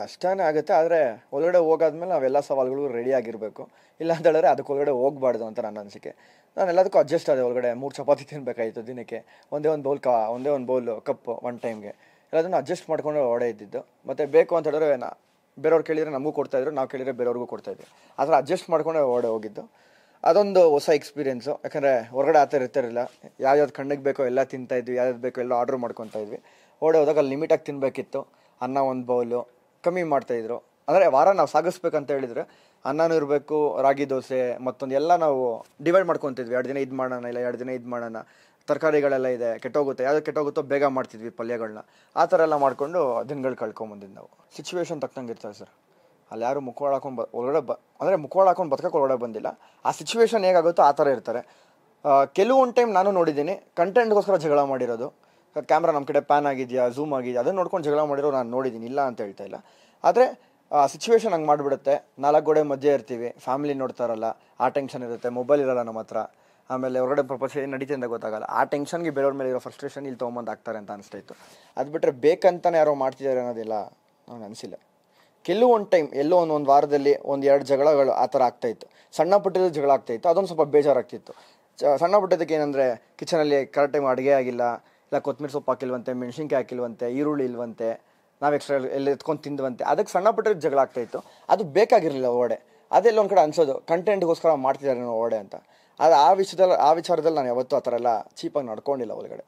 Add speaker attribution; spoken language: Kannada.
Speaker 1: ಕಷ್ಟನೇ ಆಗುತ್ತೆ ಆದರೆ ಒಳಗಡೆ ಹೋಗಾದ್ಮೇಲೆ ನಾವೆಲ್ಲ ಸವಾಲುಗಳು ಆಗಿರಬೇಕು ಇಲ್ಲ ಅಂತ ಹೇಳಿದ್ರೆ ಅದಕ್ಕೆ ಒಳಗಡೆ ಹೋಗಬಾರ್ದು ಅಂತ ನನ್ನ ಅನಿಸಿಕೆ ನಾನು ಎಲ್ಲದಕ್ಕೂ ಅಡ್ಜಸ್ಟ್ ಆದೆ ಒಳಗಡೆ ಮೂರು ಚಪಾತಿ ತಿನ್ನಬೇಕಾಯಿತು ದಿನಕ್ಕೆ ಒಂದೇ ಒಂದು ಬೌಲ್ ಕ ಒಂದೇ ಒಂದು ಬೌಲ್ ಕಪ್ ಒನ್ ಟೈಮ್ಗೆ ಎಲ್ಲದನ್ನು ಅಡ್ಜಸ್ಟ್ ಮಾಡ್ಕೊಂಡು ಓಡೇ ಇದ್ದಿದ್ದು ಮತ್ತು ಬೇಕು ಅಂತ ಹೇಳಿದ್ರೆ ನಾ ಬೇರೆಯವ್ರು ಕೇಳಿದರೆ ನಮಗೂ ಕೊಡ್ತಾಯಿದ್ರು ನಾವು ಕೇಳಿದರೆ ಬೇರೆಯವ್ರಿಗೂ ಕೊಡ್ತಾಯಿದ್ವಿ ಆ ಥರ ಅಡ್ಜಸ್ಟ್ ಮಾಡ್ಕೊಂಡು ಹೊಡೆ ಹೋಗಿದ್ದು ಅದೊಂದು ಹೊಸ ಎಕ್ಸ್ಪೀರಿಯೆನ್ಸು ಯಾಕಂದರೆ ಹೊರಗಡೆ ಆ ಥರ ಇರ್ತಿರಲಿಲ್ಲ ಯಾವ್ಯಾವ್ದು ಕಣ್ಣಿಗೆ ಬೇಕೋ ಎಲ್ಲ ತಿಂತಾಯಿದ್ವಿ ಯಾವ್ಯಾವ್ದು ಬೇಕೋ ಎಲ್ಲ ಆರ್ಡ್ರ್ ಮಾಡ್ಕೊತಾ ಇದ್ವಿ ಓಡೆ ಹೋದಾಗ ಅಲ್ಲಿ ಲಿಮಿಟಾಗಿ ತಿನ್ನಬೇಕಿತ್ತು ಅನ್ನ ಒಂದು ಬೌಲು ಕಮ್ಮಿ ಮಾಡ್ತಾಯಿದ್ರು ಅಂದರೆ ವಾರ ನಾವು ಸಾಗಿಸ್ಬೇಕಂತ ಹೇಳಿದ್ರೆ ಅನ್ನನೂ ಇರಬೇಕು ರಾಗಿ ದೋಸೆ ಮತ್ತೊಂದು ಎಲ್ಲ ನಾವು ಡಿವೈಡ್ ಮಾಡ್ಕೊತಿದ್ವಿ ಎರಡು ದಿನ ಇದು ಮಾಡೋಣ ಇಲ್ಲ ಎರಡು ದಿನ ಇದು ಮಾಡೋಣ ತರಕಾರಿಗಳೆಲ್ಲ ಇದೆ ಕೆಟ್ಟೋಗುತ್ತೆ ಯಾವ್ದು ಕೆಟ್ಟೋಗುತ್ತೋ ಬೇಗ ಮಾಡ್ತಿದ್ವಿ ಪಲ್ಯಗಳನ್ನ ಆ ಥರ ಎಲ್ಲ ಮಾಡಿಕೊಂಡು ದಿನಗಳು ಕಳ್ಕೊಂಬಂದಿದ್ದು ನಾವು ಸಿಚುವೇಶನ್ ತಕ್ಕಂಗೆ ಇರ್ತವೆ ಸರ್ ಅಲ್ಲಿ ಯಾರು ಮುಖವಾಳ ಹಾಕೊಂಡು ಬ ಒಳಗಡೆ ಬ ಅಂದರೆ ಮುಖವಾಳ ಹಾಕೊಂಡು ಬದುಕಕ್ಕೆ ಒಳಗಡೆ ಬಂದಿಲ್ಲ ಆ ಸಿಚುವೇಶನ್ ಹೇಗಾಗುತ್ತೋ ಆ ಥರ ಇರ್ತಾರೆ ಕೆಲವೊಂದು ಟೈಮ್ ನಾನು ನೋಡಿದ್ದೀನಿ ಕಂಟೆಂಟ್ಗೋಸ್ಕರ ಜಗಳ ಮಾಡಿರೋದು ಅದು ಕ್ಯಾಮ್ರಾ ನಮ್ಮ ಕಡೆ ಪ್ಯಾನ್ ಆಗಿದೆಯಾ ಝೂಮ್ ಆಗಿದೆಯಾ ಅದನ್ನು ನೋಡ್ಕೊಂಡು ಜಗಳ ಮಾಡಿರೋ ನಾನು ನೋಡಿದ್ದೀನಿ ಇಲ್ಲ ಅಂತ ಹೇಳ್ತಾ ಇಲ್ಲ ಆದರೆ ಸಿಚುವೇಶನ್ ಹಂಗೆ ಮಾಡಿಬಿಡುತ್ತೆ ನಾಲ್ಕು ಗೋಡೆ ಮಧ್ಯೆ ಇರ್ತೀವಿ ಫ್ಯಾಮಿಲಿ ನೋಡ್ತಾರಲ್ಲ ಆ ಟೆನ್ಷನ್ ಇರುತ್ತೆ ಮೊಬೈಲ್ ಇರಲ್ಲ ನಮ್ಮ ಹತ್ರ ಆಮೇಲೆ ಹೊರಗಡೆ ಪ್ರಪಂಚ ಏನು ನಡೀತೆ ಅಂತ ಗೊತ್ತಾಗಲ್ಲ ಆ ಟೆನ್ಷನ್ಗೆ ಬೇರೆಯವ್ರ ಮೇಲೆ ಇರೋ ಫ್ರಸ್ಟ್ರೇಷನ್ ಇಲ್ಲಿ ತೊಗೊಂಬಂದು ಆಗ್ತಾರೆ ಅಂತ ಅನಿಸ್ತಾಯಿತ್ತು ಅದು ಬಿಟ್ಟರೆ ಬೇಕಂತಲೇ ಯಾರೋ ಮಾಡ್ತಿದ್ದಾರೆ ಅನ್ನೋದಿಲ್ಲ ನನಗೆ ಅನಿಸಿಲ್ಲ ಕೆಲವೊಂದು ಟೈಮ್ ಎಲ್ಲೋ ಒಂದು ವಾರದಲ್ಲಿ ಒಂದು ಎರಡು ಜಗಳಗಳು ಆ ಥರ ಆಗ್ತಾಯಿತ್ತು ಸಣ್ಣ ಪುಟ್ಟದ ಜಗಳ ಆಗ್ತಾಯಿತ್ತು ಅದೊಂದು ಸ್ವಲ್ಪ ಬೇಜಾರಾಗ್ತಿತ್ತು ಸಣ್ಣ ಪುಟ್ಟದಕ್ಕೆ ಏನಂದರೆ ಕಿಚನಲ್ಲಿ ಕರೆಕ್ಟ್ ಟೈಮ್ ಅಡುಗೆ ಆಗಿಲ್ಲ ಇಲ್ಲ ಕೊತ್ತಂಬರಿ ಸೊಪ್ಪು ಹಾಕಿಲ್ವಂತೆ ಮೆಣಸಿನ್ಕಾಯಿ ಹಾಕಿಲ್ವಂತೆ ಈರುಳ್ಳಿ ಇಲ್ವಂತೆ ನಾವು ಎಕ್ಸ್ಟ್ರಾ ಎಲ್ಲ ಎತ್ಕೊಂಡು ತಿಂದ್ವಂತೆ ಅದಕ್ಕೆ ಸಣ್ಣ ಪುಟ್ಟ ಜಗಳ ಆಗ್ತಾಯಿತ್ತು ಅದು ಬೇಕಾಗಿರಲಿಲ್ಲ ಓಡೆ ಅದೆಲ್ಲ ಒಂದು ಕಡೆ ಅನ್ಸೋದು ಕಂಟೆಂಟ್ಗೋಸ್ಕರ ಮಾಡ್ತಿದ್ದಾರೆ ಓಡೆ ಅಂತ ಅದು ಆ ವಿಷಯದಲ್ಲಿ ಆ ವಿಚಾರದಲ್ಲಿ ನಾನು ಯಾವತ್ತೂ ಆ ಥರ ಎಲ್ಲ ಚೀಪಾಗಿ ನಡ್ಕೊಂಡಿಲ್ಲ ಒಳಗಡೆ